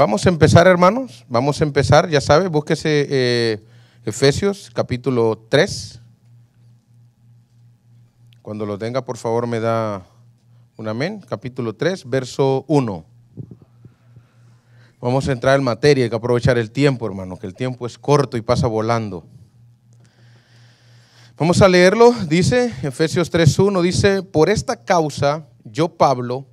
Vamos a empezar, hermanos. Vamos a empezar, ya sabe, búsquese eh, Efesios capítulo 3. Cuando lo tenga, por favor, me da un amén. Capítulo 3, verso 1. Vamos a entrar en materia, hay que aprovechar el tiempo, hermano, que el tiempo es corto y pasa volando. Vamos a leerlo, dice Efesios 3.1, dice, por esta causa yo, Pablo,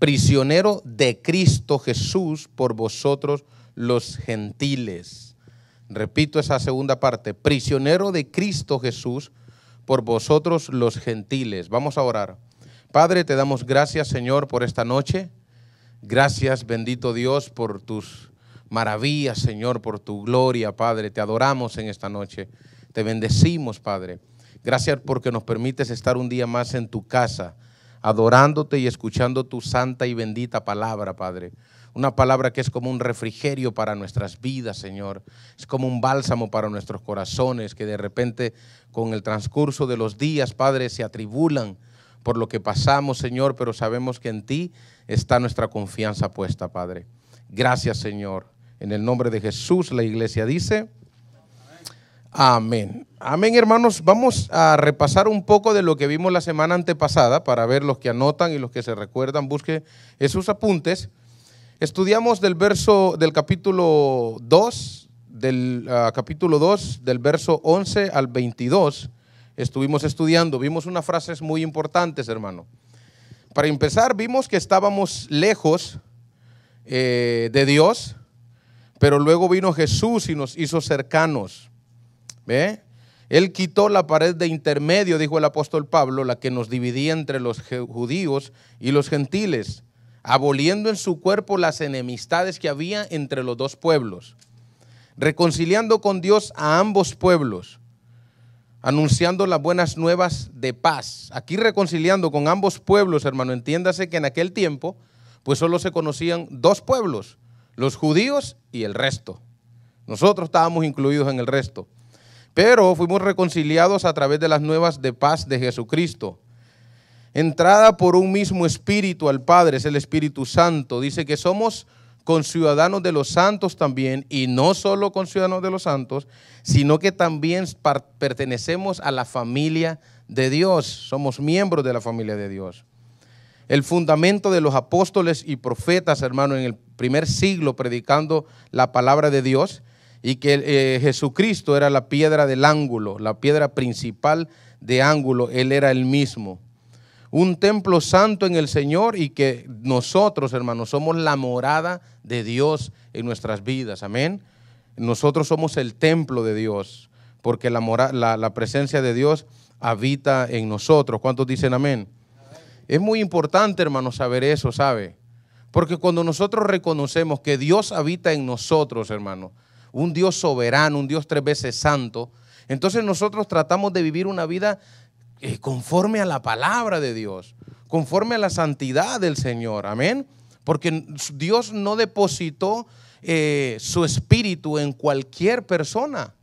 prisionero de Cristo Jesús por vosotros los gentiles. Repito esa segunda parte, prisionero de Cristo Jesús por vosotros los gentiles. Vamos a orar. Padre, te damos gracias Señor por esta noche. Gracias, bendito Dios, por tus maravillas, Señor, por tu gloria, Padre. Te adoramos en esta noche. Te bendecimos, Padre. Gracias porque nos permites estar un día más en tu casa adorándote y escuchando tu santa y bendita palabra, Padre. Una palabra que es como un refrigerio para nuestras vidas, Señor. Es como un bálsamo para nuestros corazones que de repente con el transcurso de los días, Padre, se atribulan por lo que pasamos, Señor, pero sabemos que en ti está nuestra confianza puesta, Padre. Gracias, Señor. En el nombre de Jesús, la iglesia dice... Amén. Amén, hermanos. Vamos a repasar un poco de lo que vimos la semana antepasada para ver los que anotan y los que se recuerdan. Busque esos apuntes. Estudiamos del verso del capítulo 2, del ah, capítulo 2, del verso 11 al 22. Estuvimos estudiando, vimos unas frases muy importantes, hermano. Para empezar, vimos que estábamos lejos eh, de Dios, pero luego vino Jesús y nos hizo cercanos. ¿Ve? Él quitó la pared de intermedio, dijo el apóstol Pablo, la que nos dividía entre los judíos y los gentiles, aboliendo en su cuerpo las enemistades que había entre los dos pueblos, reconciliando con Dios a ambos pueblos, anunciando las buenas nuevas de paz. Aquí reconciliando con ambos pueblos, hermano, entiéndase que en aquel tiempo, pues solo se conocían dos pueblos, los judíos y el resto. Nosotros estábamos incluidos en el resto pero fuimos reconciliados a través de las nuevas de paz de Jesucristo. Entrada por un mismo espíritu al Padre, es el Espíritu Santo. Dice que somos conciudadanos de los santos también, y no solo conciudadanos de los santos, sino que también pertenecemos a la familia de Dios, somos miembros de la familia de Dios. El fundamento de los apóstoles y profetas, hermano, en el primer siglo predicando la palabra de Dios, y que eh, Jesucristo era la piedra del ángulo, la piedra principal de ángulo, Él era el mismo. Un templo santo en el Señor y que nosotros, hermanos, somos la morada de Dios en nuestras vidas. Amén. Nosotros somos el templo de Dios, porque la, presencia de Dios habita en nosotros. ¿Cuántos dicen amén? amén? Es muy importante, hermanos, saber eso, ¿sabe? Porque cuando nosotros reconocemos que Dios habita en nosotros, hermanos, un Dios soberano, un Dios tres veces santo. Entonces nosotros tratamos de vivir una vida eh, conforme a la palabra de Dios, conforme a la santidad del Señor. Amén. Porque Dios no depositó eh, su espíritu en cualquier persona.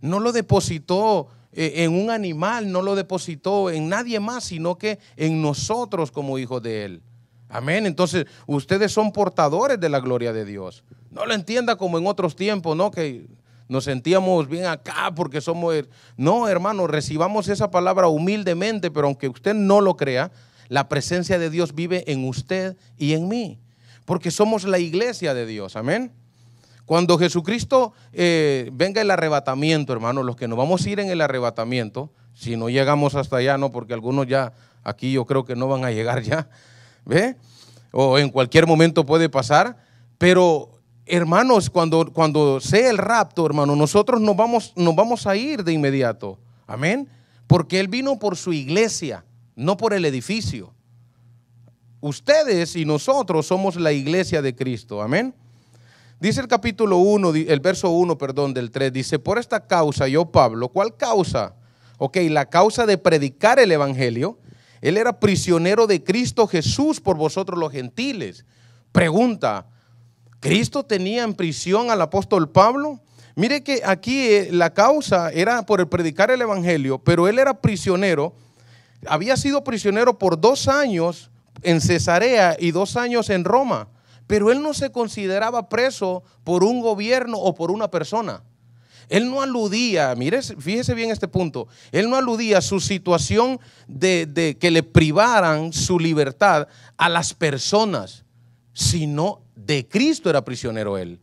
No lo depositó eh, en un animal, no lo depositó en nadie más, sino que en nosotros como hijos de Él. Amén. Entonces, ustedes son portadores de la gloria de Dios. No lo entienda como en otros tiempos, ¿no? Que nos sentíamos bien acá porque somos... No, hermano, recibamos esa palabra humildemente, pero aunque usted no lo crea, la presencia de Dios vive en usted y en mí, porque somos la iglesia de Dios, amén. Cuando Jesucristo eh, venga el arrebatamiento, hermano, los que nos vamos a ir en el arrebatamiento, si no llegamos hasta allá, no, porque algunos ya aquí yo creo que no van a llegar ya, ¿ve? O en cualquier momento puede pasar, pero hermanos, cuando, cuando sea el rapto, hermano, nosotros nos vamos, nos vamos a ir de inmediato. Amén. Porque Él vino por su iglesia, no por el edificio. Ustedes y nosotros somos la iglesia de Cristo. Amén. Dice el capítulo 1, el verso 1, perdón, del 3, dice, por esta causa yo, Pablo, ¿cuál causa? Ok, la causa de predicar el Evangelio. Él era prisionero de Cristo Jesús por vosotros los gentiles. Pregunta, Cristo tenía en prisión al apóstol Pablo. Mire que aquí eh, la causa era por el predicar el Evangelio, pero él era prisionero. Había sido prisionero por dos años en Cesarea y dos años en Roma, pero él no se consideraba preso por un gobierno o por una persona. Él no aludía, mire, fíjese bien este punto, él no aludía a su situación de, de que le privaran su libertad a las personas, sino de Cristo era prisionero él.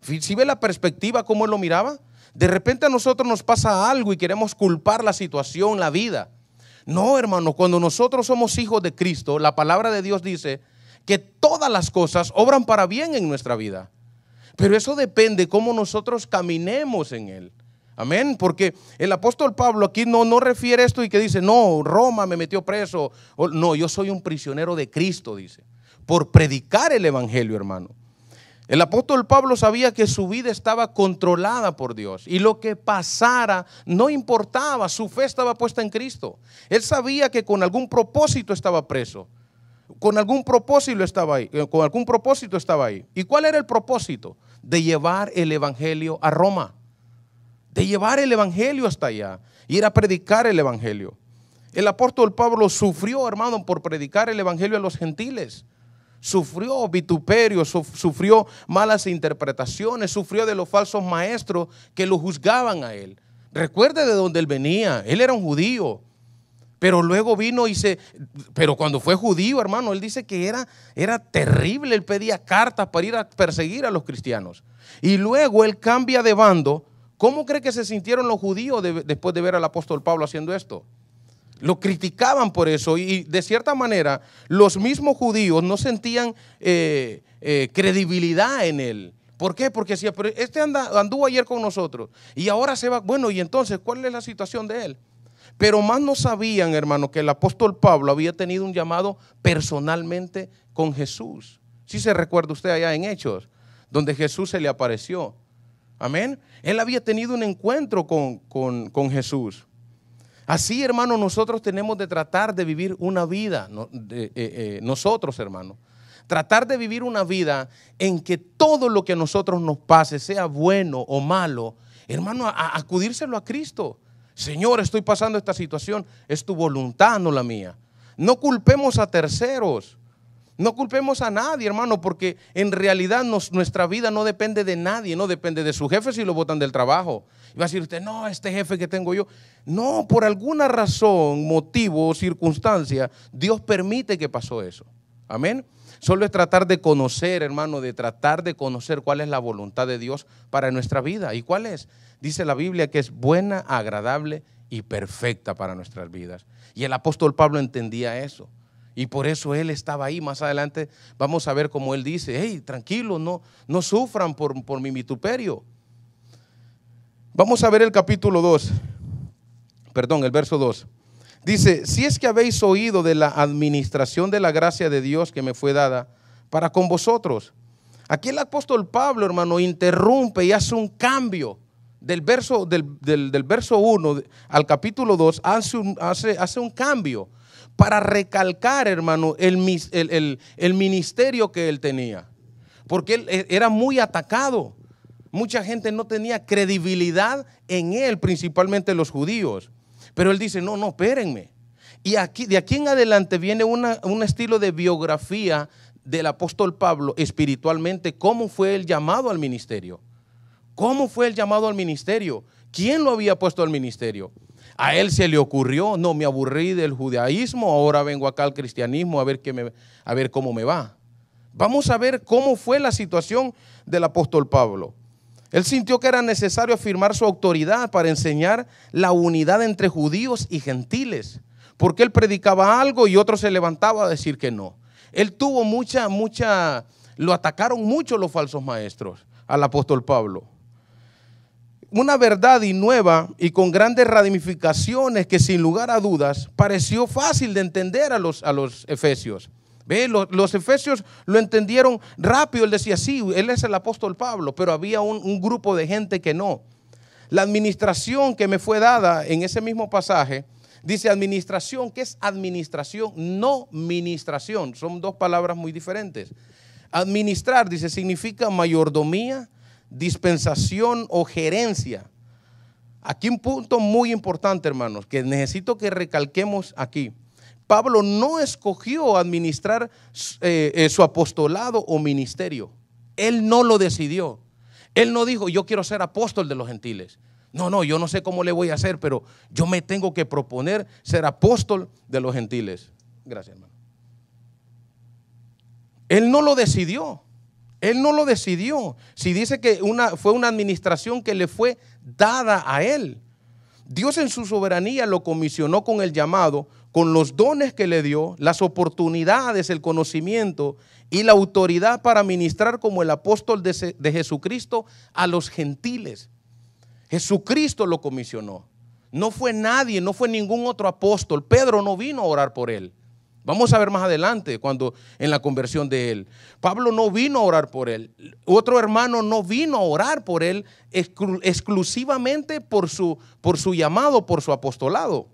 Si ve la perspectiva, cómo él lo miraba, de repente a nosotros nos pasa algo y queremos culpar la situación, la vida. No, hermano, cuando nosotros somos hijos de Cristo, la palabra de Dios dice que todas las cosas obran para bien en nuestra vida. Pero eso depende cómo nosotros caminemos en Él. Amén, porque el apóstol Pablo aquí no, no refiere esto y que dice, no, Roma me metió preso. no, yo soy un prisionero de Cristo, dice por predicar el Evangelio, hermano. El apóstol Pablo sabía que su vida estaba controlada por Dios y lo que pasara no importaba, su fe estaba puesta en Cristo. Él sabía que con algún propósito estaba preso, con algún propósito estaba ahí, eh, con algún propósito estaba ahí. ¿Y cuál era el propósito? De llevar el evangelio a Roma, de llevar el evangelio hasta allá, ir a predicar el evangelio. El apóstol Pablo sufrió, hermano, por predicar el evangelio a los gentiles sufrió vituperio, sufrió malas interpretaciones, sufrió de los falsos maestros que lo juzgaban a él. Recuerde de dónde él venía, él era un judío. Pero luego vino y se, pero cuando fue judío, hermano, él dice que era, era terrible, él pedía cartas para ir a perseguir a los cristianos. Y luego él cambia de bando. ¿Cómo cree que se sintieron los judíos después de ver al apóstol Pablo haciendo esto? Lo criticaban por eso y de cierta manera los mismos judíos no sentían eh, eh, credibilidad en él. ¿Por qué? Porque decía, pero este anda, anduvo ayer con nosotros y ahora se va. Bueno, y entonces, ¿cuál es la situación de él? Pero más no sabían, hermano, que el apóstol Pablo había tenido un llamado personalmente con Jesús. Si se recuerda usted allá en Hechos, donde Jesús se le apareció. Amén. Él había tenido un encuentro con, con Jesús. Así, hermano, nosotros tenemos de tratar de vivir una vida, eh, eh, nosotros, hermano, tratar de vivir una vida en que todo lo que a nosotros nos pase, sea bueno o malo, hermano, acudírselo a Cristo. Señor, estoy pasando esta situación, es tu voluntad, no la mía. No culpemos a terceros. No culpemos a nadie, hermano, porque en realidad nuestra vida no depende de nadie, no depende de su jefe si lo botan del trabajo, va a decir usted, no, este jefe que tengo yo. No, por alguna razón, motivo o circunstancia, Dios permite que pasó eso. Amén. Solo es tratar de conocer, hermano, de tratar de conocer cuál es la voluntad de Dios para nuestra vida. ¿Y cuál es? Dice la Biblia que es buena, agradable y perfecta para nuestras vidas. Y el apóstol Pablo entendía eso. Y por eso él estaba ahí. Más adelante vamos a ver cómo él dice, hey, tranquilo, no, no sufran por, por mi vituperio. Vamos a ver el capítulo 2, perdón, el verso 2. Dice, si es que habéis oído de la administración de la gracia de Dios que me fue dada para con vosotros. Aquí el apóstol Pablo, hermano, interrumpe y hace un cambio del verso, del, verso 1 al capítulo 2, hace un, hace, hace un cambio para recalcar, hermano, el, el, el, el ministerio que él tenía. Porque él e, era muy atacado. Mucha gente no tenía credibilidad en él, principalmente los judíos. Pero él dice, no, no, espérenme. Y aquí, de aquí en adelante viene un estilo de biografía del apóstol Pablo espiritualmente, cómo fue el llamado al ministerio. ¿Cómo fue el llamado al ministerio? ¿Quién lo había puesto al ministerio? A él se le ocurrió, no, me aburrí del judaísmo, ahora vengo acá al cristianismo a ver, qué me, a ver cómo me va. Vamos a ver cómo fue la situación del apóstol Pablo. Él sintió que era necesario afirmar su autoridad para enseñar la unidad entre judíos y gentiles, porque él predicaba algo y otro se levantaba a decir que no. Él tuvo mucha, mucha, lo atacaron mucho los falsos maestros al apóstol Pablo. Una verdad y nueva y con grandes ramificaciones que sin lugar a dudas pareció fácil de entender a los, a los efesios los, efesios lo entendieron rápido. Él decía, sí, él es el apóstol Pablo, pero había un, un grupo de gente que no. La administración que me fue dada en ese mismo pasaje, dice administración, ¿qué es administración? No ministración, son dos palabras muy diferentes. Administrar, dice, significa mayordomía, dispensación o gerencia. Aquí un punto muy importante, hermanos, que necesito que recalquemos aquí. Pablo no escogió administrar eh, eh, su apostolado o ministerio. Él no lo decidió. Él no dijo, yo quiero ser apóstol de los gentiles. No, no, yo no sé cómo le voy a hacer, pero yo me tengo que proponer ser apóstol de los gentiles. Gracias, hermano. Él no lo decidió. Él no lo decidió. Si dice que una, fue una administración que le fue dada a él. Dios en su soberanía lo comisionó con el llamado, con los dones que le dio, las oportunidades, el conocimiento y la autoridad para ministrar como el apóstol de, Jesucristo a los gentiles. Jesucristo lo comisionó. No fue nadie, no fue ningún otro apóstol. Pedro no vino a orar por él. Vamos a ver más adelante cuando en la conversión de él. Pablo no vino a orar por él. Otro hermano no vino a orar por él exclusivamente por su, por su llamado, por su apostolado.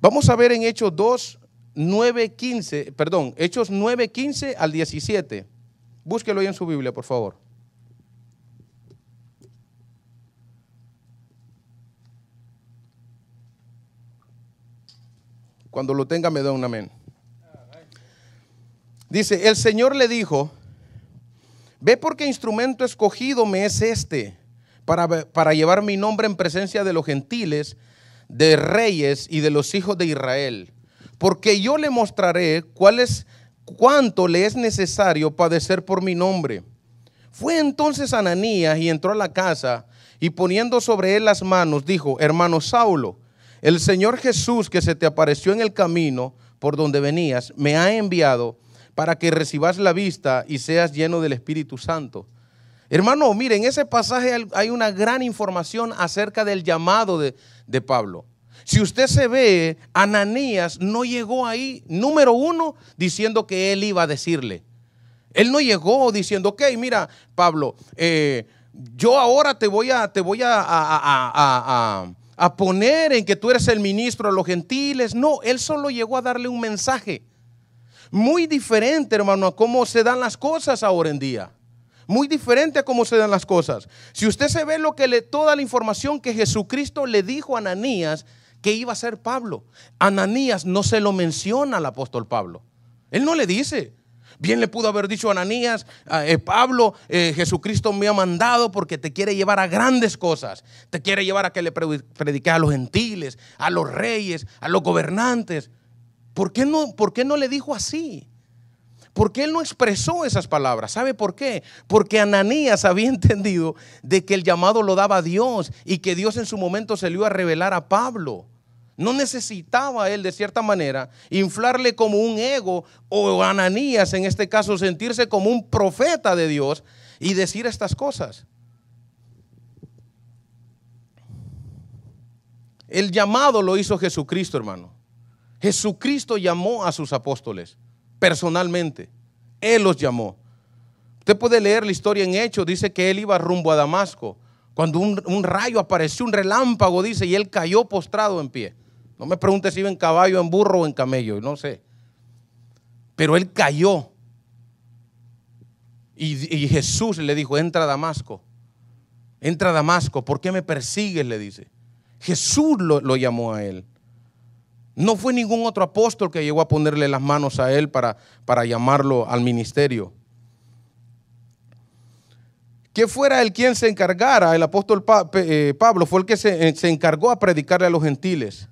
Vamos a ver en Hechos 2, 9, 15, perdón, Hechos 9, 15 al 17. Búsquelo ahí en su Biblia, por favor. Cuando lo tenga me da un amén. Dice, el Señor le dijo, ve porque instrumento escogido me es este para, para llevar mi nombre en presencia de los gentiles de reyes y de los hijos de Israel, porque yo le mostraré cuál es, cuánto le es necesario padecer por mi nombre. Fue entonces Ananías y entró a la casa y poniendo sobre él las manos dijo, hermano Saulo, el Señor Jesús que se te apareció en el camino por donde venías, me ha enviado para que recibas la vista y seas lleno del Espíritu Santo. Hermano, miren, en ese pasaje hay una gran información acerca del llamado de, de Pablo. Si usted se ve, Ananías no llegó ahí, número uno, diciendo que él iba a decirle. Él no llegó diciendo, ok, mira, Pablo, eh, yo ahora te voy a, te voy a, a, poner en que tú eres el ministro de los gentiles. No, él solo llegó a darle un mensaje. Muy diferente, hermano, a cómo se dan las cosas ahora en día. Muy diferente a cómo se dan las cosas. Si usted se ve lo que le toda la información que Jesucristo le dijo a Ananías que iba a ser Pablo, Ananías no se lo menciona al apóstol Pablo. Él no le dice. Bien le pudo haber dicho a Ananías, ah, eh, Pablo, eh, Jesucristo me ha mandado porque te quiere llevar a grandes cosas. Te quiere llevar a que le predique a los gentiles, a los reyes, a los gobernantes. ¿Por qué no, por qué no le dijo así? ¿Por qué él no expresó esas palabras. ¿Sabe por qué? Porque Ananías había entendido de que el llamado lo daba Dios y que Dios en su momento se le iba a revelar a Pablo. No necesitaba él, de cierta manera, inflarle como un ego o Ananías, en este caso, sentirse como un profeta de Dios y decir estas cosas. El llamado lo hizo Jesucristo, hermano. Jesucristo llamó a sus apóstoles personalmente. Él los llamó. Usted puede leer la historia en Hechos, dice que él iba rumbo a Damasco, cuando un, rayo apareció, un relámpago, dice, y él cayó postrado en pie. No me pregunte si iba en caballo, en burro o en camello, no sé. Pero él cayó. Y, Jesús le dijo, entra a Damasco, entra a Damasco, ¿por qué me persigues? le dice. Jesús lo llamó a él. No fue ningún otro apóstol que llegó a ponerle las manos a él para, para llamarlo al ministerio. Que fuera el quien se encargara, el apóstol eh, Pablo fue el que eh, se, encargó a predicarle a los gentiles.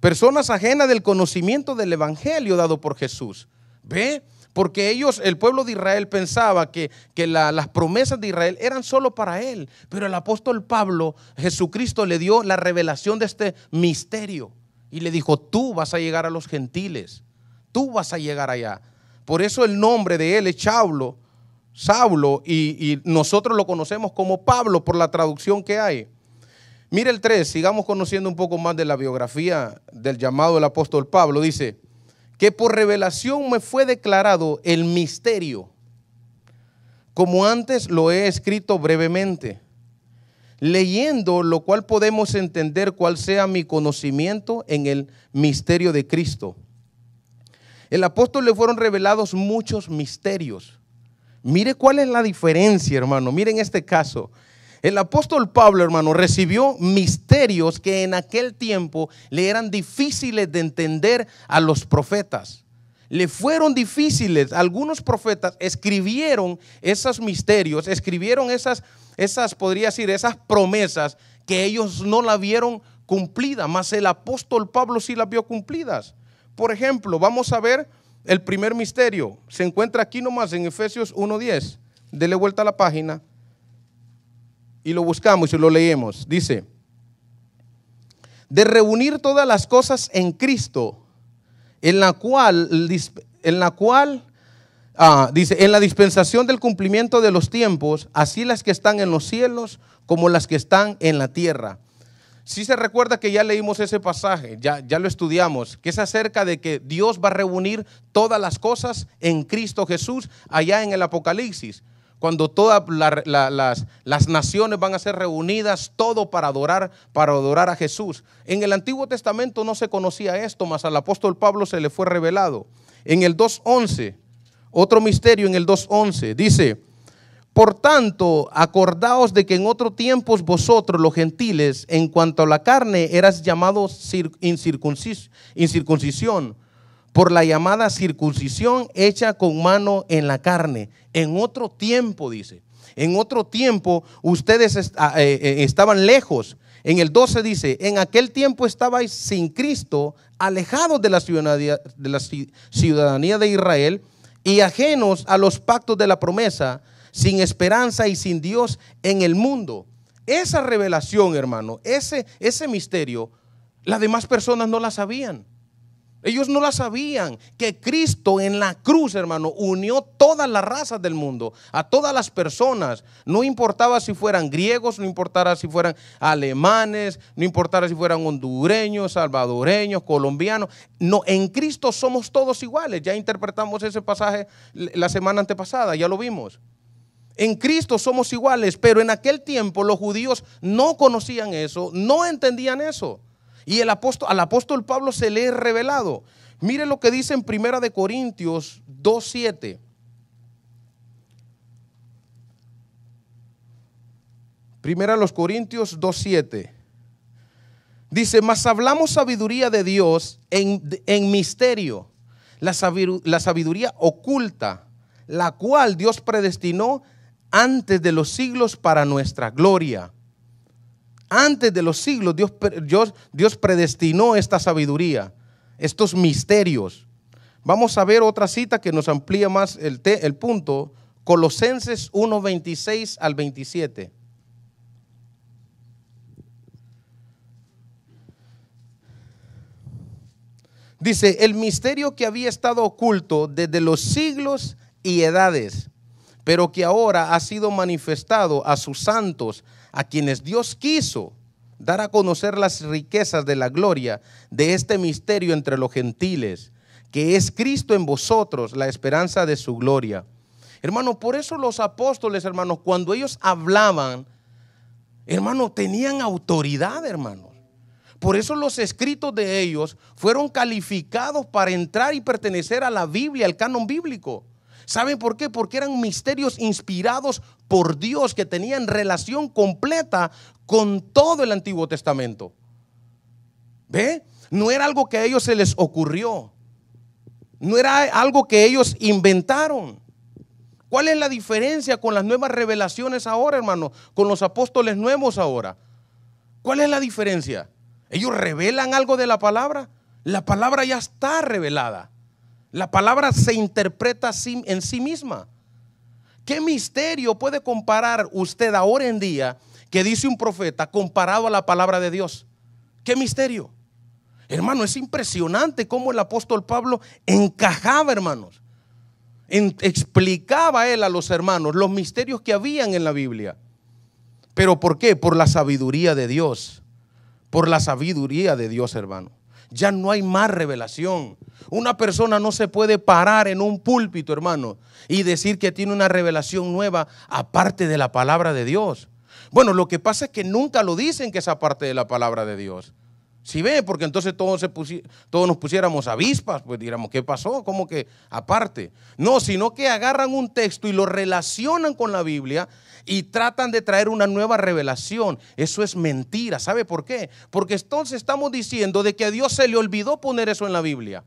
Personas ajenas del conocimiento del evangelio dado por Jesús. ¿Ve? Porque ellos, el pueblo de Israel, pensaba que, las promesas de Israel eran solo para él. Pero el apóstol Pablo, Jesucristo, le dio la revelación de este misterio. Y le dijo, tú vas a llegar a los gentiles, tú vas a llegar allá. Por eso el nombre de él es Chablo, Saulo, y, y nosotros lo conocemos como Pablo por la traducción que hay. Mire el 3, sigamos conociendo un poco más de la biografía del llamado del apóstol Pablo. Dice, que por revelación me fue declarado el misterio, como antes lo he escrito brevemente leyendo, lo cual podemos entender cuál sea mi conocimiento en el misterio de Cristo. El apóstol le fueron revelados muchos misterios. Mire cuál es la diferencia, hermano. Miren este caso. El apóstol Pablo, hermano, recibió misterios que en aquel tiempo le eran difíciles de entender a los profetas le fueron difíciles. Algunos profetas escribieron esos misterios, escribieron esas, esas, podría decir, esas promesas que ellos no la vieron cumplida, mas el apóstol Pablo sí las vio cumplidas. Por ejemplo, vamos a ver el primer misterio. Se encuentra aquí nomás en Efesios 1.10. Dele vuelta a la página y lo buscamos y lo leemos. Dice, de reunir todas las cosas en Cristo en la cual, en la cual ah, dice, en la dispensación del cumplimiento de los tiempos, así las que están en los cielos como las que están en la tierra. Si se recuerda que ya leímos ese pasaje, ya, ya lo estudiamos, que es acerca de que Dios va a reunir todas las cosas en Cristo Jesús allá en el Apocalipsis cuando todas las, naciones van a ser reunidas, todo para adorar, para adorar a Jesús. En el Antiguo Testamento no se conocía esto, mas al apóstol Pablo se le fue revelado. En el 2.11, otro misterio en el 2.11, dice, por tanto, acordaos de que en otro tiempos vosotros, los gentiles, en cuanto a la carne, eras llamados incircuncisión por la llamada circuncisión hecha con mano en la carne. En otro tiempo, dice, en otro tiempo ustedes ah, eh, eh, estaban lejos. En el 12 dice, en aquel tiempo estabais sin Cristo, alejados de la ciudadanía de, la ciudadanía de Israel y ajenos a los pactos de la promesa, sin esperanza y sin Dios en el mundo. Esa revelación, hermano, ese, ese misterio, las demás personas no la sabían. Ellos no la sabían que Cristo en la cruz, hermano, unió todas las razas del mundo, a todas las personas. No importaba si fueran griegos, no importara si fueran alemanes, no importara si fueran hondureños, salvadoreños, colombianos. No, en Cristo somos todos iguales. Ya interpretamos ese pasaje la semana antepasada, ya lo vimos. En Cristo somos iguales, pero en aquel tiempo los judíos no conocían eso, no entendían eso. Y el apóstol, al apóstol Pablo se le es revelado. Mire lo que dice en Primera de Corintios 2.7. Primera los Corintios 2.7. Dice, mas hablamos sabiduría de Dios en, misterio, la sabiduría oculta, la cual Dios predestinó antes de los siglos para nuestra gloria antes de los siglos Dios, Dios, predestinó esta sabiduría, estos misterios. Vamos a ver otra cita que nos amplía más el, el punto. Colosenses 1, al 27. Dice, el misterio que había estado oculto desde los siglos y edades, pero que ahora ha sido manifestado a sus santos a quienes Dios quiso dar a conocer las riquezas de la gloria de este misterio entre los gentiles, que es Cristo en vosotros, la esperanza de su gloria. Hermano, por eso los apóstoles, hermanos, cuando ellos hablaban, hermano, tenían autoridad, hermanos. Por eso los escritos de ellos fueron calificados para entrar y pertenecer a la Biblia, al canon bíblico. ¿Saben por qué? Porque eran misterios inspirados por Dios que tenían relación completa con todo el Antiguo Testamento. ¿Ve? No era algo que a ellos se les ocurrió. No era algo que ellos inventaron. ¿Cuál es la diferencia con las nuevas revelaciones ahora, hermano? Con los apóstoles nuevos ahora. ¿Cuál es la diferencia? Ellos revelan algo de la palabra. La palabra ya está revelada. La palabra se interpreta en sí misma. ¿Qué misterio puede comparar usted ahora en día que dice un profeta comparado a la palabra de Dios? ¿Qué misterio? Hermano, es impresionante cómo el apóstol Pablo encajaba, hermanos. explicaba él a los hermanos los misterios que habían en la Biblia. ¿Pero por qué? Por la sabiduría de Dios. Por la sabiduría de Dios, hermano. Ya no hay más revelación. Una persona no se puede parar en un púlpito, hermano, y decir que tiene una revelación nueva aparte de la palabra de Dios. Bueno, lo que pasa es que nunca lo dicen que es aparte de la palabra de Dios. Si ¿Sí ve, porque entonces todos, se todos nos pusiéramos avispas, pues diríamos, ¿qué pasó? ¿Cómo que aparte? No, sino que agarran un texto y lo relacionan con la Biblia y tratan de traer una nueva revelación. Eso es mentira. ¿Sabe por qué? Porque entonces estamos diciendo de que a Dios se le olvidó poner eso en la Biblia.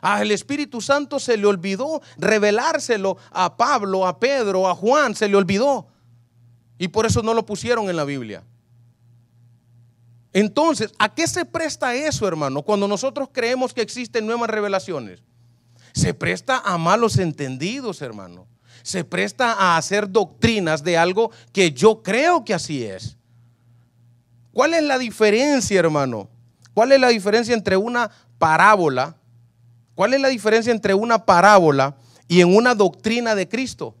Al ah, el Espíritu Santo se le olvidó revelárselo a Pablo, a Pedro, a Juan, se le olvidó. Y por eso no lo pusieron en la Biblia. Entonces, ¿a qué se presta eso, hermano? Cuando nosotros creemos que existen nuevas revelaciones. Se presta a malos entendidos, hermano. Se presta a hacer doctrinas de algo que yo creo que así es. ¿Cuál es la diferencia, hermano? ¿Cuál es la diferencia entre una parábola ¿Cuál es la diferencia entre una parábola y en una doctrina de Cristo?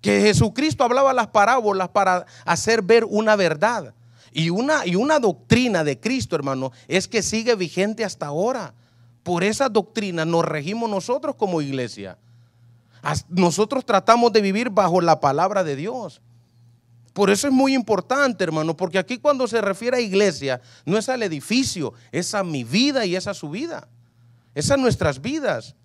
Que Jesucristo hablaba las parábolas para hacer ver una verdad. Y una, y una doctrina de Cristo, hermano, es que sigue vigente hasta ahora. Por esa doctrina nos regimos nosotros como iglesia. Nosotros tratamos de vivir bajo la palabra de Dios. Por eso es muy importante, hermano, porque aquí cuando se refiere a iglesia, no es al edificio, es a mi vida y es a su vida. Esas nuestras vidas.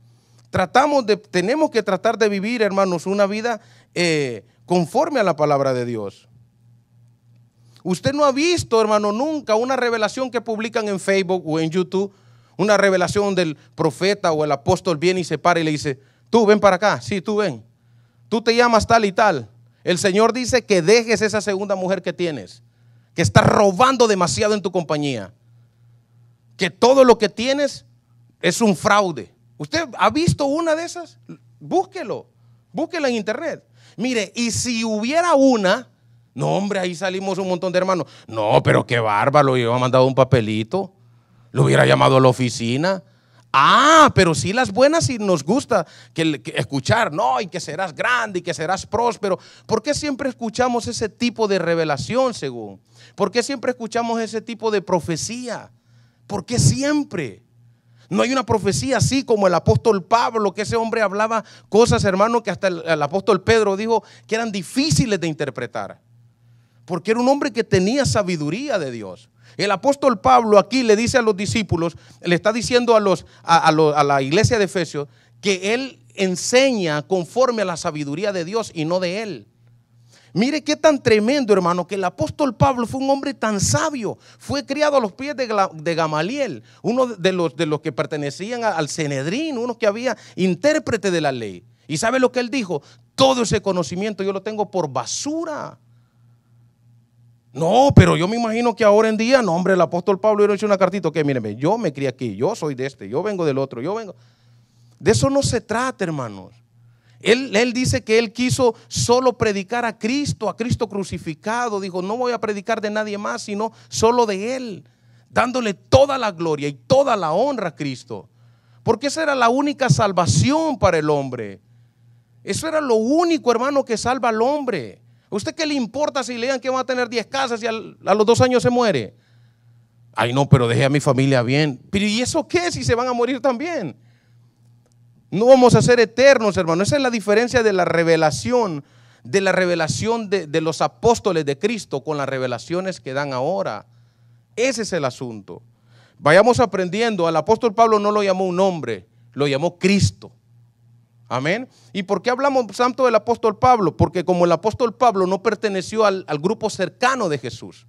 Tratamos de, tenemos que tratar de vivir, hermanos, una vida eh, conforme a la palabra de Dios. Usted no ha visto, hermano, nunca una revelación que publican en Facebook o en YouTube, una revelación del profeta o el apóstol viene y se para y le dice, tú ven para acá, sí, tú ven, tú te llamas tal y tal. El Señor dice que dejes esa segunda mujer que tienes, que está robando demasiado en tu compañía, que todo lo que tienes es un fraude. ¿Usted ha visto una de esas? Búsquelo, búsquela en internet. Mire, y si hubiera una, no hombre, ahí salimos un montón de hermanos. No, pero qué bárbaro, yo ha mandado un papelito, lo hubiera llamado a la oficina. Ah, pero si las buenas y nos gusta que, escuchar, no, y que serás grande y que serás próspero. ¿Por qué siempre escuchamos ese tipo de revelación, según? ¿Por qué siempre escuchamos ese tipo de profecía? ¿Por qué siempre? No hay una profecía así como el apóstol Pablo, que ese hombre hablaba cosas, hermano, que hasta el, apóstol Pedro dijo que eran difíciles de interpretar. Porque era un hombre que tenía sabiduría de Dios. El apóstol Pablo aquí le dice a los discípulos, le está diciendo a, los, a, a, a la iglesia de Efesios, que él enseña conforme a la sabiduría de Dios y no de él. Mire qué tan tremendo, hermano, que el apóstol Pablo fue un hombre tan sabio. Fue criado a los pies de, Gamaliel, uno de los, que pertenecían al Cenedrín, uno que había intérprete de la ley. ¿Y sabe lo que él dijo? Todo ese conocimiento yo lo tengo por basura. No, pero yo me imagino que ahora en día, no, hombre, el apóstol Pablo hubiera hecho una cartita, que yo me crié aquí, yo soy de este, yo vengo del otro, yo vengo. De eso no se trata, hermanos. Él, dice que él quiso solo predicar a Cristo, a Cristo crucificado. Dijo, no voy a predicar de nadie más, sino solo de Él, dándole toda la gloria y toda la honra a Cristo. Porque esa era la única salvación para el hombre. Eso era lo único, hermano, que salva al hombre. usted qué le importa si le digan que va a tener 10 casas y a los dos años se muere? Ay, no, pero dejé a mi familia bien. Pero ¿y eso qué si se van a morir también? No vamos a ser eternos, hermano. Esa es la diferencia de la revelación, de la revelación de, los apóstoles de Cristo con las revelaciones que dan ahora. Ese es el asunto. Vayamos aprendiendo. Al apóstol Pablo no lo llamó un hombre, lo llamó Cristo. Amén. ¿Y por qué hablamos santo del apóstol Pablo? Porque como el apóstol Pablo no perteneció al grupo cercano de Jesús,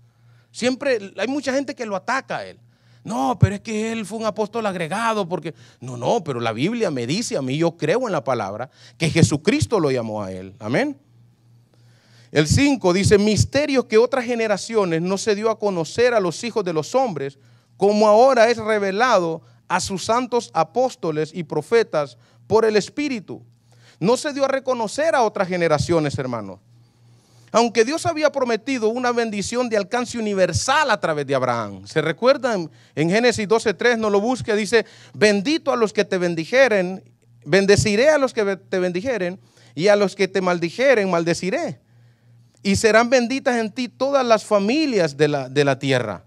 siempre hay mucha gente que lo ataca a él. No, pero es que él fue un apóstol agregado porque... No, no, pero la Biblia me dice a mí, yo creo en la palabra, que Jesucristo lo llamó a él. Amén. El 5 dice, misterios que otras generaciones no se dio a conocer a los hijos de los hombres, como ahora es revelado a sus santos apóstoles y profetas por el Espíritu. No se dio a reconocer a otras generaciones, hermanos. Aunque Dios había prometido una bendición de alcance universal a través de Abraham. ¿Se recuerdan? En Génesis 12.3, no lo busque, dice, bendito a los que te bendijeren, bendeciré a los que te bendijeren, y a los que te maldijeren, maldeciré. Y serán benditas en ti todas las familias de la, de la tierra.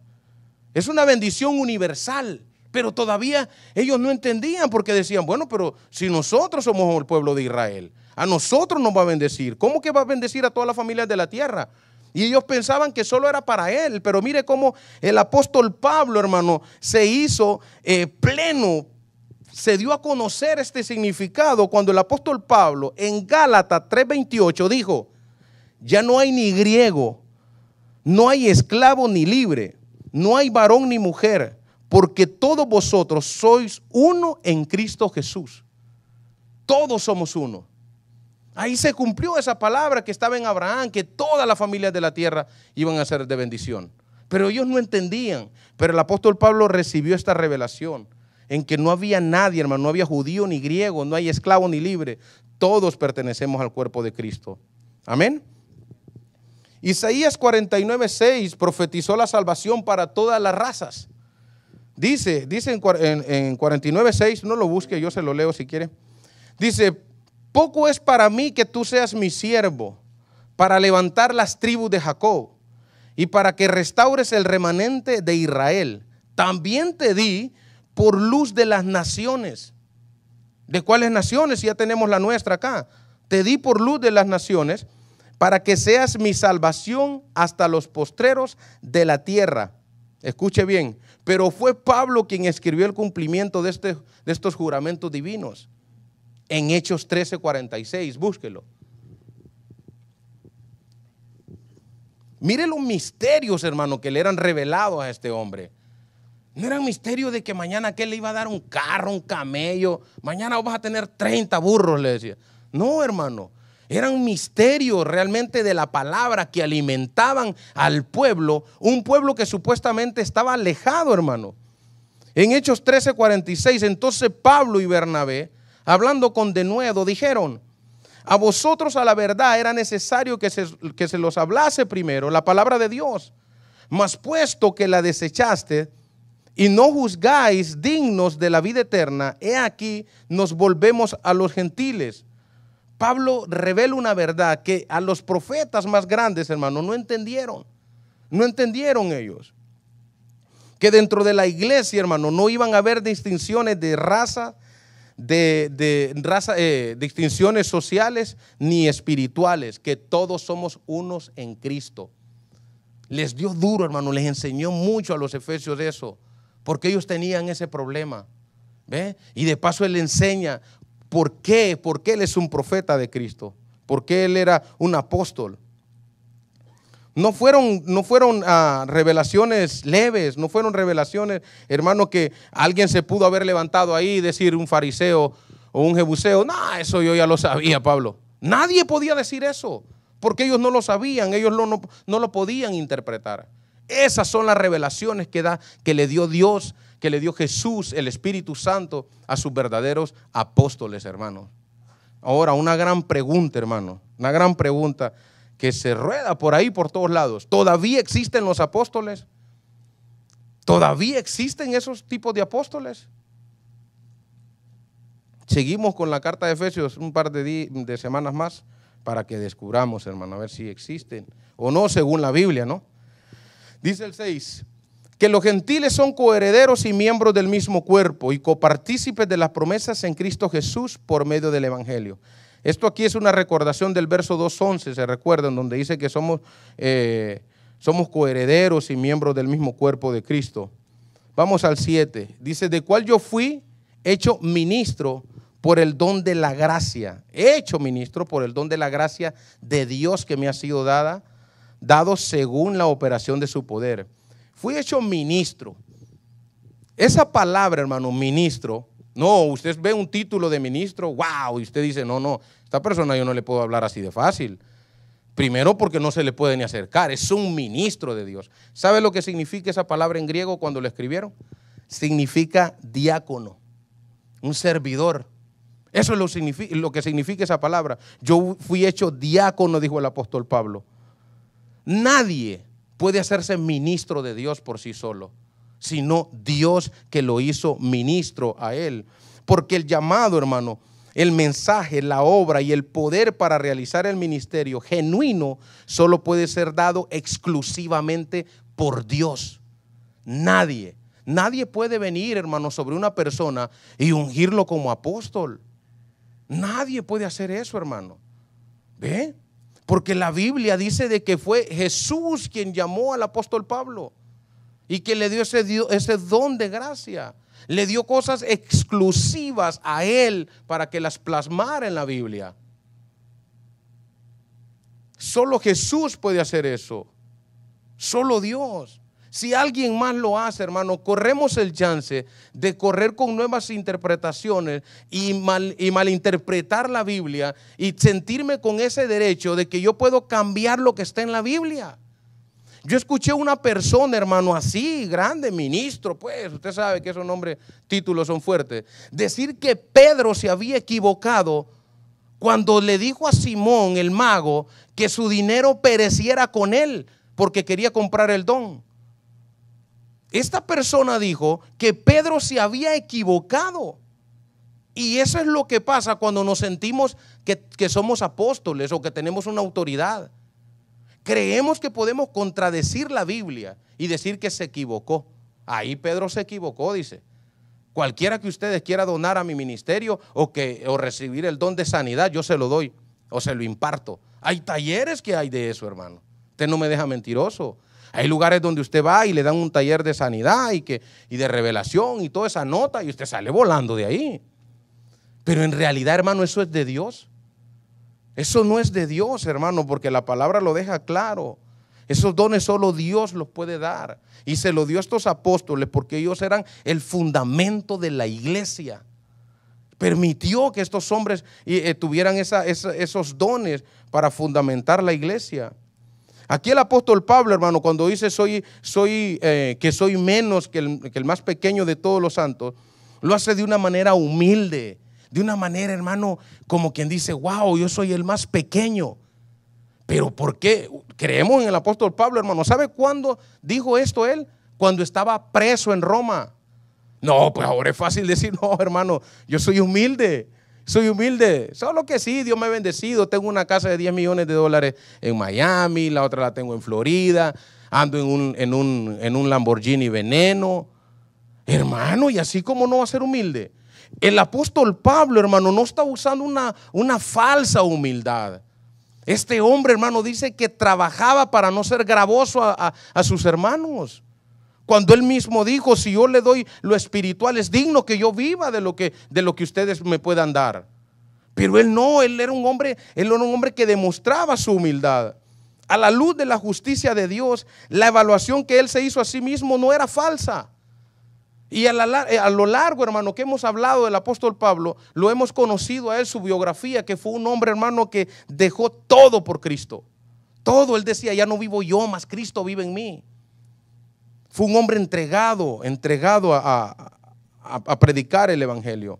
Es una bendición universal. Pero todavía ellos no entendían porque decían, bueno, pero si nosotros somos el pueblo de Israel, a nosotros nos va a bendecir. ¿Cómo que va a bendecir a todas las familias de la tierra? Y ellos pensaban que solo era para él, pero mire cómo el apóstol Pablo, hermano, se hizo eh, pleno, se dio a conocer este significado cuando el apóstol Pablo en Gálata 3:28 dijo, ya no hay ni griego, no hay esclavo ni libre, no hay varón ni mujer, porque todos vosotros sois uno en Cristo Jesús. Todos somos uno. Ahí se cumplió esa palabra que estaba en Abraham, que todas las familias de la tierra iban a ser de bendición. Pero ellos no entendían. Pero el apóstol Pablo recibió esta revelación en que no había nadie, hermano, no había judío ni griego, no hay esclavo ni libre. Todos pertenecemos al cuerpo de Cristo. Amén. Isaías 49.6 profetizó la salvación para todas las razas. Dice, dice en, 49.6, no lo busque, yo se lo leo si quiere. Dice, poco es para mí que tú seas mi siervo para levantar las tribus de Jacob y para que restaures el remanente de Israel. También te di por luz de las naciones. ¿De cuáles naciones? Ya tenemos la nuestra acá. Te di por luz de las naciones para que seas mi salvación hasta los postreros de la tierra. Escuche bien, pero fue Pablo quien escribió el cumplimiento de, este, de estos juramentos divinos en Hechos 13:46, búsquelo. Mire los misterios, hermano, que le eran revelados a este hombre. No eran misterios de que mañana aquel le iba a dar un carro, un camello, mañana vas a tener 30 burros, le decía. No, hermano, eran misterios realmente de la palabra que alimentaban al pueblo, un pueblo que supuestamente estaba alejado, hermano. En Hechos 13:46, entonces Pablo y Bernabé hablando con denuedo, dijeron, a vosotros a la verdad era necesario que se, que se los hablase primero la palabra de Dios, mas puesto que la desechaste y no juzgáis dignos de la vida eterna, he aquí nos volvemos a los gentiles. Pablo revela una verdad que a los profetas más grandes, hermano, no entendieron. No entendieron ellos. Que dentro de la iglesia, hermano, no iban a haber distinciones de raza, de, raza, eh, distinciones sociales ni espirituales, que todos somos unos en Cristo. Les dio duro, hermano, les enseñó mucho a los efesios eso, porque ellos tenían ese problema. Y de paso él enseña por qué, por qué él es un profeta de Cristo, por qué él era un apóstol. No fueron, no fueron ah, revelaciones leves, no fueron revelaciones, hermano, que alguien se pudo haber levantado ahí y decir un fariseo o un jebuseo. No, eso yo ya lo sabía, Pablo. Nadie podía decir eso, porque ellos no lo sabían, ellos no, lo podían interpretar. Esas son las revelaciones que, da, que le dio Dios, que le dio Jesús, el Espíritu Santo, a sus verdaderos apóstoles, hermanos. Ahora, una gran pregunta, hermano, una gran pregunta que se rueda por ahí, por todos lados. ¿Todavía existen los apóstoles? ¿Todavía existen esos tipos de apóstoles? Seguimos con la carta de Efesios un par de, de semanas más para que descubramos, hermano, a ver si existen o no según la Biblia, ¿no? Dice el 6, que los gentiles son coherederos y miembros del mismo cuerpo y copartícipes de las promesas en Cristo Jesús por medio del Evangelio. Esto aquí es una recordación del verso 2.11, se recuerdan, donde dice que somos, eh, somos coherederos y miembros del mismo cuerpo de Cristo. Vamos al 7. Dice, de cual yo fui hecho ministro por el don de la gracia. He hecho ministro por el don de la gracia de Dios que me ha sido dada, dado según la operación de su poder. Fui hecho ministro. Esa palabra, hermano, ministro, no, usted ve un título de ministro, wow, y usted dice, no, no, esta persona yo no le puedo hablar así de fácil. Primero porque no se le puede ni acercar, es un ministro de Dios. ¿Sabe lo que significa esa palabra en griego cuando lo escribieron? Significa diácono, un servidor. Eso es lo, lo que significa esa palabra. Yo fui hecho diácono, dijo el apóstol Pablo. Nadie puede hacerse ministro de Dios por sí solo sino Dios que lo hizo ministro a él. Porque el llamado, hermano, el mensaje, la obra y el poder para realizar el ministerio genuino solo puede ser dado exclusivamente por Dios. Nadie, nadie puede venir, hermano, sobre una persona y ungirlo como apóstol. Nadie puede hacer eso, hermano. ¿Ve? Porque la Biblia dice de que fue Jesús quien llamó al apóstol Pablo y que le dio ese, ese don de gracia. Le dio cosas exclusivas a él para que las plasmara en la Biblia. Solo Jesús puede hacer eso. Solo Dios. Si alguien más lo hace, hermano, corremos el chance de correr con nuevas interpretaciones y, mal, y, malinterpretar la Biblia y sentirme con ese derecho de que yo puedo cambiar lo que está en la Biblia. Yo escuché una persona, hermano, así, grande, ministro, pues usted sabe que esos nombres, títulos son fuertes, decir que Pedro se había equivocado cuando le dijo a Simón, el mago, que su dinero pereciera con él porque quería comprar el don. Esta persona dijo que Pedro se había equivocado. Y eso es lo que pasa cuando nos sentimos que, que, somos apóstoles o que tenemos una autoridad creemos que podemos contradecir la Biblia y decir que se equivocó. Ahí Pedro se equivocó, dice. Cualquiera que ustedes quiera donar a mi ministerio o, que, o recibir el don de sanidad, yo se lo doy o se lo imparto. Hay talleres que hay de eso, hermano. Usted no me deja mentiroso. Hay lugares donde usted va y le dan un taller de sanidad y, que, y de revelación y toda esa nota y usted sale volando de ahí. Pero en realidad, hermano, eso es de Dios. Eso no es de Dios, hermano, porque la palabra lo deja claro. Esos dones solo Dios los puede dar. Y se lo dio a estos apóstoles porque ellos eran el fundamento de la iglesia. Permitió que estos hombres eh, tuvieran esos dones para fundamentar la iglesia. Aquí el apóstol Pablo, hermano, cuando dice soy, eh, que soy menos que el, que el más pequeño de todos los santos, lo hace de una manera humilde, de una manera, hermano, como quien dice, wow, yo soy el más pequeño. Pero ¿por qué? Creemos en el apóstol Pablo, hermano. ¿Sabe cuándo dijo esto él? Cuando estaba preso en Roma. No, pues ahora es fácil decir, no, hermano, yo soy humilde, soy humilde. Solo que sí, Dios me ha bendecido. Tengo una casa de 10 millones de dólares en Miami, la otra la tengo en Florida, ando en un, en un Lamborghini veneno. Hermano, y así como no va a ser humilde. El apóstol Pablo, hermano, no está usando una, una falsa humildad. Este hombre, hermano, dice que trabajaba para no ser gravoso a, sus hermanos. Cuando él mismo dijo, si yo le doy lo espiritual, es digno que yo viva de lo que, de lo que ustedes me puedan dar. Pero él no, él era un hombre, él era un hombre que demostraba su humildad. A la luz de la justicia de Dios, la evaluación que él se hizo a sí mismo no era falsa. Y eh, a, lo largo, hermano, que hemos hablado del apóstol Pablo, lo hemos conocido a él, su biografía, que fue un hombre, hermano, que dejó todo por Cristo. Todo, él decía, ya no vivo yo, más Cristo vive en mí. Fue un hombre entregado, entregado a, a predicar el Evangelio.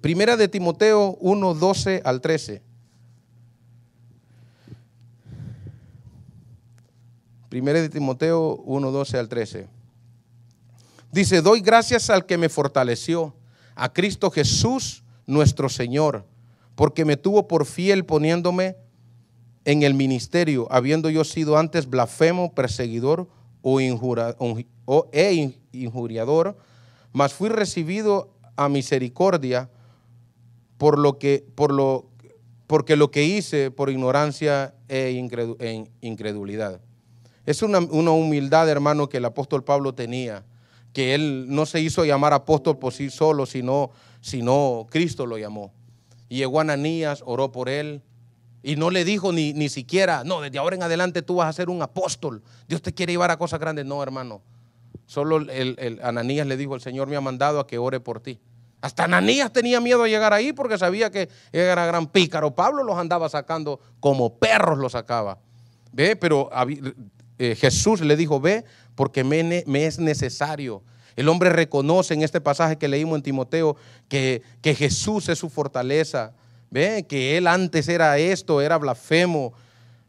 Primera de Timoteo 1, 12 al 13. Primera de Timoteo 1, 12 al 13. Dice, doy gracias al que me fortaleció, a Cristo Jesús nuestro Señor, porque me tuvo por fiel poniéndome en el ministerio, habiendo yo sido antes blasfemo, perseguidor o, e injuriador, mas fui recibido a misericordia por lo que, por lo, porque lo que hice por ignorancia e, e incredulidad. Es una humildad, hermano, que el apóstol Pablo tenía que él no se hizo llamar apóstol por sí solo, sino, sino Cristo lo llamó. Y llegó Ananías, oró por él, y no le dijo ni, ni siquiera, no, desde ahora en adelante tú vas a ser un apóstol. Dios te quiere llevar a cosas grandes. No, hermano. Solo el, Ananías le dijo, el Señor me ha mandado a que ore por ti. Hasta Ananías tenía miedo a llegar ahí porque sabía que era gran pícaro. Pablo los andaba sacando como perros los sacaba. Ve, pero eh, Jesús le dijo, ve, porque me, es necesario. El hombre reconoce en este pasaje que leímos en Timoteo que, Jesús es su fortaleza. Ve que él antes era esto, era blasfemo,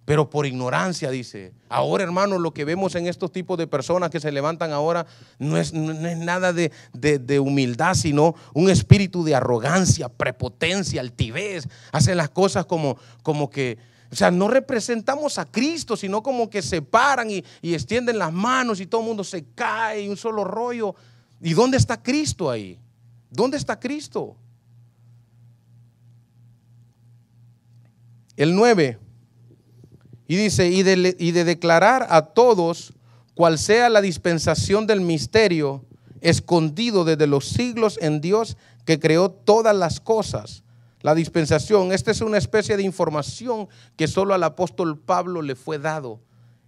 pero por ignorancia, dice. Ahora, hermano lo que vemos en estos tipos de personas que se levantan ahora no es, nada de, humildad, sino un espíritu de arrogancia, prepotencia, altivez. Hacen las cosas como, como que o sea, no representamos a Cristo, sino como que se paran y, extienden las manos y todo el mundo se cae y un solo rollo. ¿Y dónde está Cristo ahí? ¿Dónde está Cristo? El 9. Y dice, y de, y de declarar a todos cual sea la dispensación del misterio escondido desde los siglos en Dios que creó todas las cosas la dispensación, esta es una especie de información que solo al apóstol Pablo le fue dado.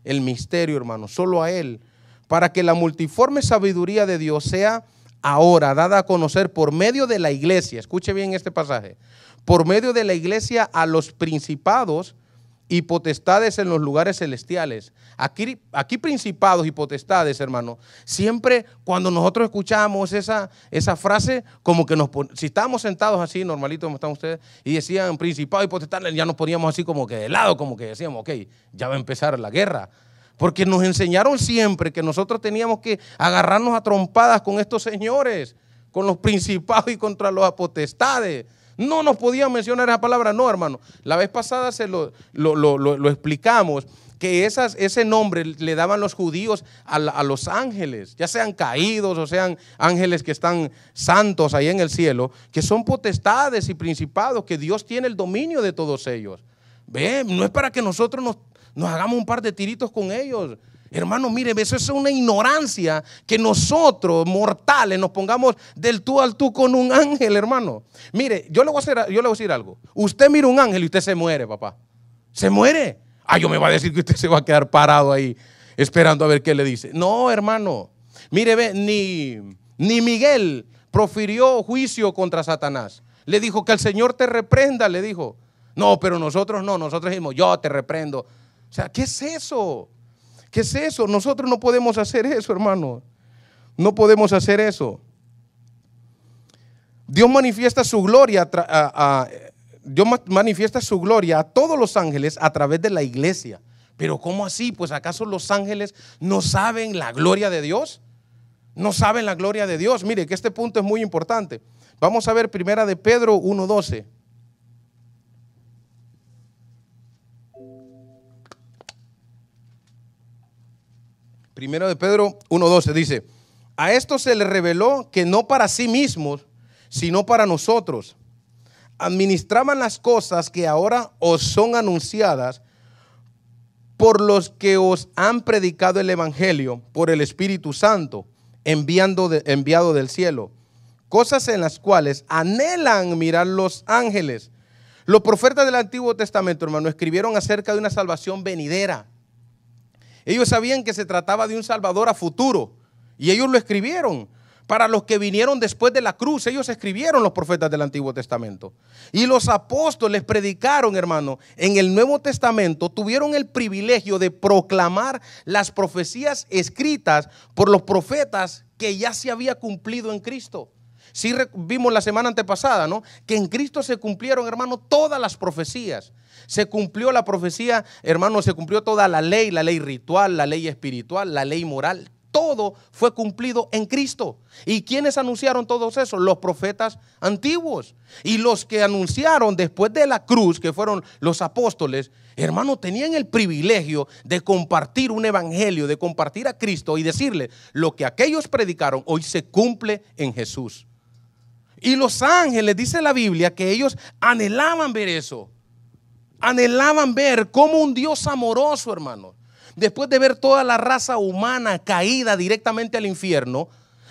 El misterio, hermano, solo a él. Para que la multiforme sabiduría de Dios sea ahora dada a conocer por medio de la iglesia. Escuche bien este pasaje. Por medio de la iglesia a los principados y potestades en los lugares celestiales. Aquí, aquí principados y potestades, hermano. Siempre cuando nosotros escuchamos esa, esa frase, como que nos si estábamos sentados así, normalito como están ustedes, y decían principados y potestades, ya nos poníamos así como que de lado, como que decíamos, ok, ya va a empezar la guerra. Porque nos enseñaron siempre que nosotros teníamos que agarrarnos a trompadas con estos señores, con los principados y contra las potestades. No nos podía mencionar esa palabra, no, hermano. La vez pasada se lo, explicamos que esas, ese nombre le daban los judíos a, los ángeles, ya sean caídos o sean ángeles que están santos ahí en el cielo, que son potestades y principados, que Dios tiene el dominio de todos ellos. no es para que nosotros nos, nos hagamos un par de tiritos con ellos. Hermano, mire, eso es una ignorancia que nosotros, mortales, nos pongamos del tú al tú con un ángel, hermano. Mire, yo le voy a, yo le decir algo. Usted mira un ángel y usted se muere, papá. Se muere. Ah, yo me va a decir que usted se va a quedar parado ahí esperando a ver qué le dice. No, hermano. Mire, ve, ni, ni Miguel profirió juicio contra Satanás. Le dijo que el Señor te reprenda, le dijo. No, pero nosotros no, nosotros dijimos, yo te reprendo. O sea, ¿qué es eso? ¿Qué es eso? Nosotros no podemos hacer eso, hermano. No podemos hacer eso. Dios manifiesta su gloria a, Dios manifiesta su gloria a todos los ángeles a través de la iglesia. Pero ¿cómo así? Pues acaso los ángeles no saben la gloria de Dios? No saben la gloria de Dios. Mire, que este punto es muy importante. Vamos a ver primera de Pedro 1:12. Primero de Pedro 1.12 dice, a esto se le reveló que no para sí mismos, sino para nosotros. Administraban las cosas que ahora os son anunciadas por los que os han predicado el Evangelio, por el Espíritu Santo, enviado del cielo. Cosas en las cuales anhelan mirar los ángeles. Los profetas del Antiguo Testamento, hermano, escribieron acerca de una salvación venidera ellos sabían que se trataba de un Salvador a futuro y ellos lo escribieron. Para los que vinieron después de la cruz, ellos escribieron los profetas del Antiguo Testamento. Y los apóstoles predicaron, hermano, en el Nuevo Testamento tuvieron el privilegio de proclamar las profecías escritas por los profetas que ya se había cumplido en Cristo. Si vimos la semana antepasada, ¿no? Que en Cristo se cumplieron, hermano, todas las profecías. Se cumplió la profecía, hermano, se cumplió toda la ley, la ley ritual, la ley espiritual, la ley moral. Todo fue cumplido en Cristo. ¿Y quiénes anunciaron todos esos? Los profetas antiguos. Y los que anunciaron después de la cruz, que fueron los apóstoles, hermano, tenían el privilegio de compartir un evangelio, de compartir a Cristo y decirle, lo que aquellos predicaron hoy se cumple en Jesús. Y los ángeles, dice la Biblia, que ellos anhelaban ver eso. Anhelaban ver cómo un Dios amoroso, hermano, después de ver toda la raza humana caída directamente al infierno,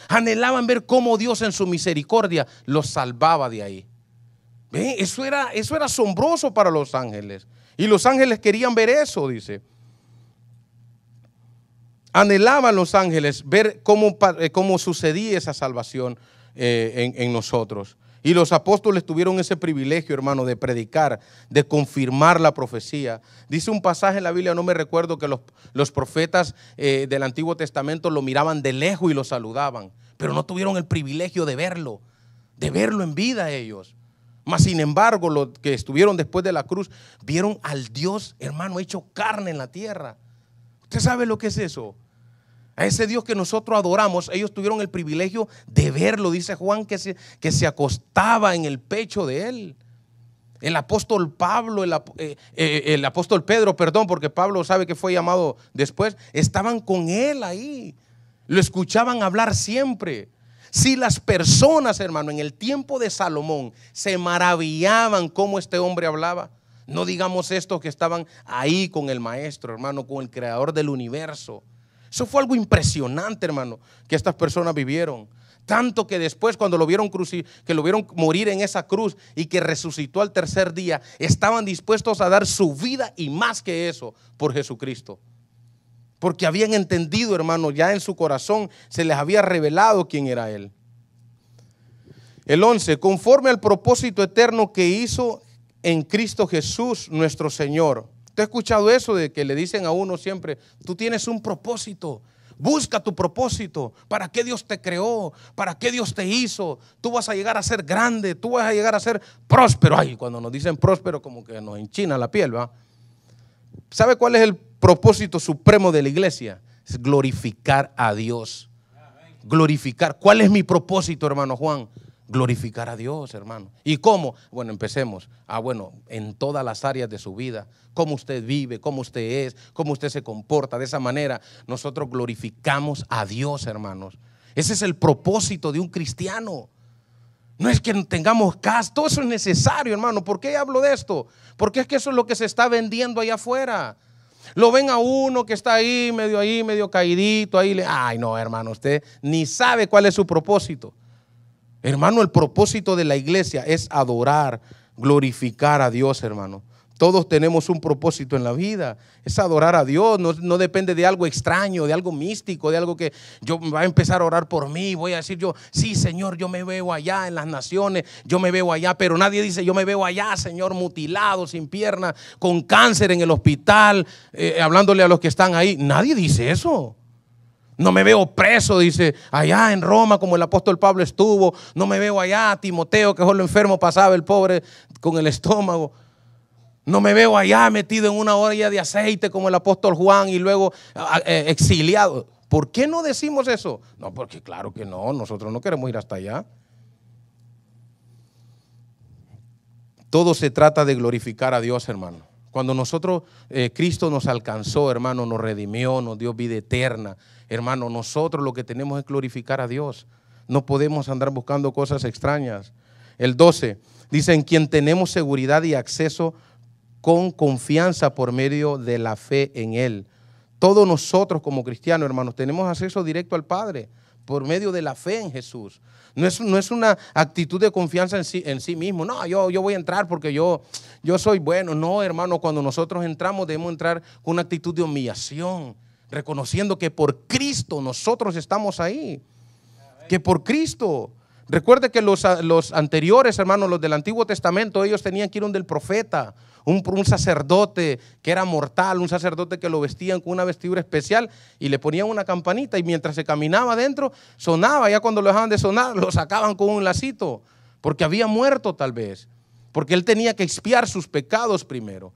anhelaban ver cómo Dios en su misericordia los salvaba de ahí. Eso, era, eso era asombroso para los ángeles. Y los ángeles querían ver eso, dice. Anhelaban los ángeles ver cómo, eh, cómo sucedía esa salvación. Eh, en, nosotros. Y los apóstoles tuvieron ese privilegio, hermano, de predicar, de confirmar la profecía. Dice un pasaje en la Biblia, no me recuerdo, que los, los profetas eh, del Antiguo Testamento lo miraban de lejos y lo saludaban, pero no tuvieron el privilegio de verlo, de verlo en vida ellos. Mas, sin embargo, los que estuvieron después de la cruz vieron al Dios, hermano, hecho carne en la tierra. ¿Usted sabe lo que es eso? A ese Dios que nosotros adoramos, ellos tuvieron el privilegio de verlo, dice Juan, que se, que se acostaba en el pecho de él. El apóstol Pablo, eh, eh, el, apóstol Pedro, perdón, porque Pablo sabe que fue llamado después, estaban con él ahí. Lo escuchaban hablar siempre. Si las personas, hermano, en el tiempo de Salomón se maravillaban cómo este hombre hablaba, no digamos esto que estaban ahí con el maestro, hermano, con el creador del universo. Eso fue algo impresionante, hermano, que estas personas vivieron. Tanto que después, cuando lo vieron, que lo vieron morir en esa cruz y que resucitó al tercer día, estaban dispuestos a dar su vida y más que eso por Jesucristo. Porque habían entendido, hermano, ya en su corazón se les había revelado quién era Él. El 11, conforme al propósito eterno que hizo en Cristo Jesús nuestro Señor ¿Te has escuchado eso de que le dicen a uno siempre, tú tienes un propósito? Busca tu propósito. ¿Para qué Dios te creó? ¿Para qué Dios te hizo? Tú vas a llegar a ser grande, tú vas a llegar a ser próspero. Ay, cuando nos dicen próspero, como que nos enchina la piel, ¿va? ¿Sabe cuál es el propósito supremo de la iglesia? Es glorificar a Dios. Glorificar. ¿Cuál es mi propósito, hermano Juan? glorificar a Dios, hermano. ¿Y cómo? Bueno, empecemos. Ah, bueno, en todas las áreas de su vida, cómo usted vive, cómo usted es, cómo usted se comporta. De esa manera nosotros glorificamos a Dios, hermanos. Ese es el propósito de un cristiano. No es que tengamos casto. eso es necesario, hermano. ¿Por qué hablo de esto? Porque es que eso es lo que se está vendiendo allá afuera. Lo ven a uno que está ahí, medio ahí, medio caidito, ahí. Le... Ay, no, hermano, usted ni sabe cuál es su propósito. Hermano, el propósito de la iglesia es adorar, glorificar a Dios, hermano. Todos tenemos un propósito en la vida, es adorar a Dios, no, depende de algo extraño, de algo místico, de algo que yo va a empezar a orar por mí, voy a decir yo, sí Señor, yo me veo allá en las naciones, yo me veo allá, pero nadie dice yo me veo allá Señor mutilado, sin piernas, con cáncer en el hospital, eh, hablándole a los que están ahí, nadie dice eso. No me veo preso, dice, allá en Roma como el apóstol Pablo estuvo. No me veo allá, Timoteo, que lo enfermo pasaba el pobre con el estómago. No me veo allá metido en una olla de aceite como el apóstol Juan y luego eh, exiliado. ¿Por qué no decimos eso? No, porque claro que no, nosotros no queremos ir hasta allá. Todo se trata de glorificar a Dios, hermano. Cuando nosotros, eh, Cristo nos alcanzó, hermano, nos redimió, nos dio vida eterna, Hermano, nosotros lo que tenemos es glorificar a Dios. No podemos andar buscando cosas extrañas. El 12 dice, en quien tenemos seguridad y acceso con confianza por medio de la fe en Él. Todos nosotros como cristianos, hermanos, tenemos acceso directo al Padre por medio de la fe en Jesús. No es, no es una actitud de confianza en sí, en sí mismo. No, yo, yo voy a entrar porque yo, yo soy bueno. No, hermano, cuando nosotros entramos debemos entrar con una actitud de humillación reconociendo que por Cristo nosotros estamos ahí, que por Cristo. Recuerde que los, anteriores, hermanos, los del Antiguo Testamento, ellos tenían que ir donde el profeta, un, un, sacerdote que era mortal, un sacerdote que lo vestían con una vestidura especial y le ponían una campanita y mientras se caminaba adentro, sonaba, ya cuando lo dejaban de sonar, lo sacaban con un lacito, porque había muerto tal vez, porque él tenía que expiar sus pecados primero.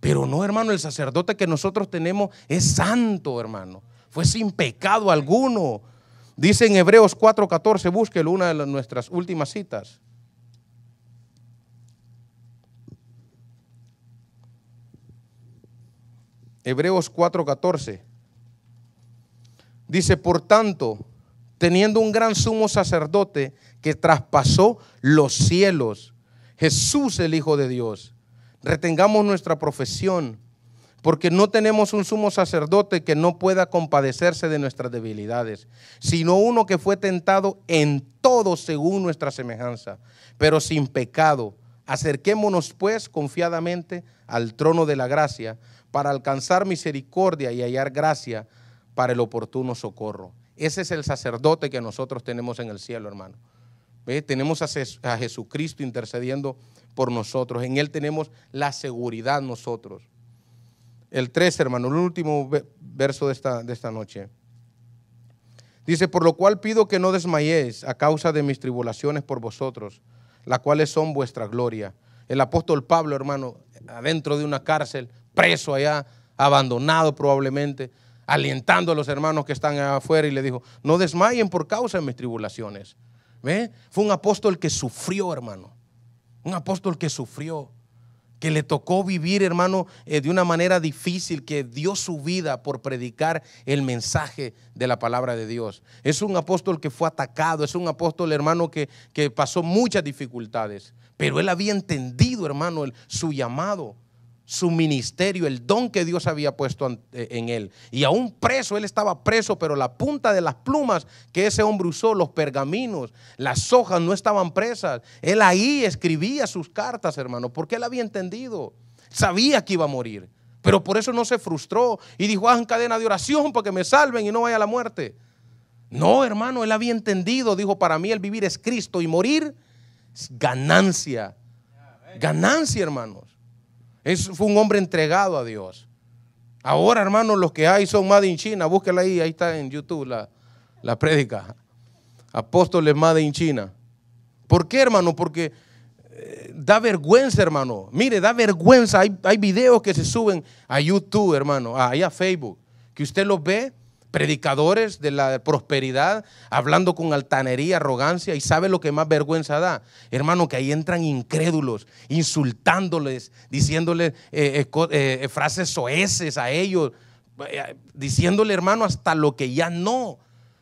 Pero no, hermano, el sacerdote que nosotros tenemos es santo, hermano. Fue sin pecado alguno. Dice en Hebreos 4:14, búsquelo, una de nuestras últimas citas. Hebreos 4:14. Dice, por tanto, teniendo un gran sumo sacerdote que traspasó los cielos, Jesús el Hijo de Dios retengamos nuestra profesión, porque no tenemos un sumo sacerdote que no pueda compadecerse de nuestras debilidades, sino uno que fue tentado en todo según nuestra semejanza, pero sin pecado. Acerquémonos pues confiadamente al trono de la gracia para alcanzar misericordia y hallar gracia para el oportuno socorro. Ese es el sacerdote que nosotros tenemos en el cielo, hermano. Tenemos a Jesucristo intercediendo por nosotros. En Él tenemos la seguridad nosotros. El 3, hermano, el último verso de esta, de esta noche. Dice, por lo cual pido que no desmayéis a causa de mis tribulaciones por vosotros, las cuales son vuestra gloria. El apóstol Pablo, hermano, adentro de una cárcel, preso allá, abandonado probablemente, alientando a los hermanos que están afuera y le dijo, no desmayen por causa de mis tribulaciones. Fue un apóstol que sufrió, hermano. Un apóstol que sufrió, que le tocó vivir, hermano, eh, de una manera difícil, que dio su vida por predicar el mensaje de la palabra de Dios. Es un apóstol que fue atacado, es un apóstol, hermano, que, pasó muchas dificultades, pero él había entendido, hermano, su llamado su ministerio, el don que Dios había puesto eh, en él. Y aún preso, él estaba preso, pero la punta de las plumas que ese hombre usó, los pergaminos, las hojas no estaban presas. Él ahí escribía sus cartas, hermano, porque él había entendido, sabía que iba a morir, pero por eso no se frustró y dijo, haz ah, cadena de oración para que me salven y no vaya a la muerte. No, hermano, él había entendido, dijo, para mí el vivir es Cristo y morir es ganancia. Ganancia, hermanos. Es, fue un hombre entregado a Dios. Ahora, hermano los que hay son Made in China. Búsquela ahí, ahí está en YouTube la, la prédica. Apóstoles Made in China. ¿Por qué, hermano? Porque eh, da vergüenza, hermano. Mire, da vergüenza. Hay, hay videos que se suben a YouTube, hermano, ahí a Facebook, que usted los ve predicadores de la prosperidad, hablando con altanería, arrogancia, y sabe lo que más vergüenza da, hermano, que ahí entran incrédulos, insultándoles, diciéndoles eh, eh, eh, frases soeces a ellos, diciéndole, hermano, hasta lo que ya no,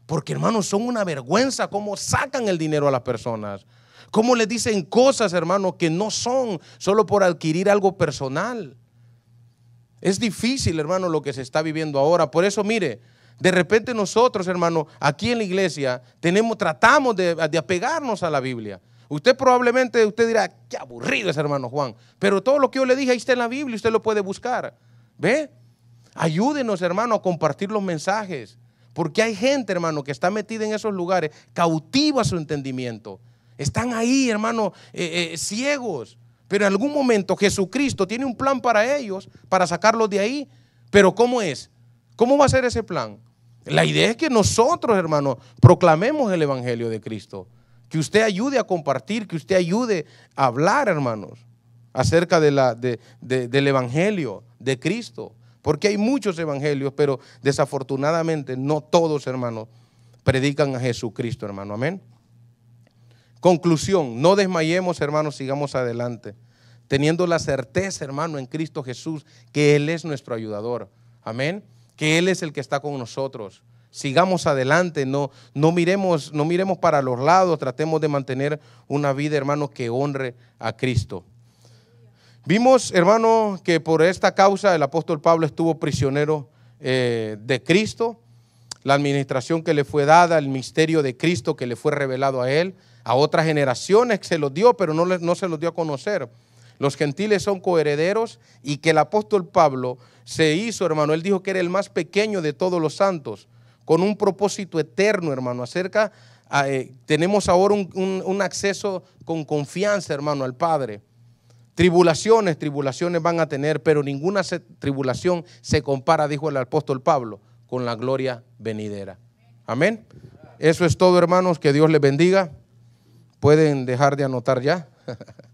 porque hermano, son una vergüenza cómo sacan el dinero a las personas. ¿Cómo le dicen cosas, hermano, que no son solo por adquirir algo personal? Es difícil, hermano, lo que se está viviendo ahora. Por eso, mire, de repente nosotros, hermano, aquí en la iglesia, tenemos, tratamos de, apegarnos a la Biblia. Usted probablemente, usted dirá, qué aburrido es hermano Juan. Pero todo lo que yo le dije ahí está en la Biblia, usted lo puede buscar. ¿Ve? Ayúdenos, hermano, a compartir los mensajes. Porque hay gente, hermano, que está metida en esos lugares, cautiva su entendimiento. Están ahí, hermano, eh, eh, ciegos. Pero en algún momento Jesucristo tiene un plan para ellos, para sacarlos de ahí. Pero ¿cómo es? ¿Cómo va a ser ese plan? La idea es que nosotros, hermanos, proclamemos el Evangelio de Cristo. Que usted ayude a compartir, que usted ayude a hablar, hermanos, acerca del Evangelio de Cristo. Porque hay muchos evangelios, pero desafortunadamente no todos, hermanos, predican a Jesucristo, hermano. Amén. Conclusión, no desmayemos, hermanos, sigamos adelante, teniendo la certeza, hermano, en Cristo Jesús, que Él es nuestro ayudador. Amén que Él es el que está con nosotros. Sigamos adelante, no, no, miremos, no miremos para los lados, tratemos de mantener una vida, hermano, que honre a Cristo. Vimos, hermano, que por esta causa el apóstol Pablo estuvo prisionero eh, de Cristo, la administración que le fue dada, el misterio de Cristo que le fue revelado a él, a otras generaciones que se los dio, pero no, no se los dio a conocer los gentiles son coherederos y que el apóstol Pablo se hizo, hermano, él dijo que era el más pequeño de todos los santos, con un propósito eterno, hermano, acerca, eh, tenemos ahora un, acceso con confianza, hermano, al Padre. Tribulaciones, tribulaciones van a tener, pero ninguna tribulación se compara, dijo el apóstol Pablo, con la gloria venidera. Amén. Eso es todo, hermanos. Que Dios les bendiga. Pueden dejar de anotar ya.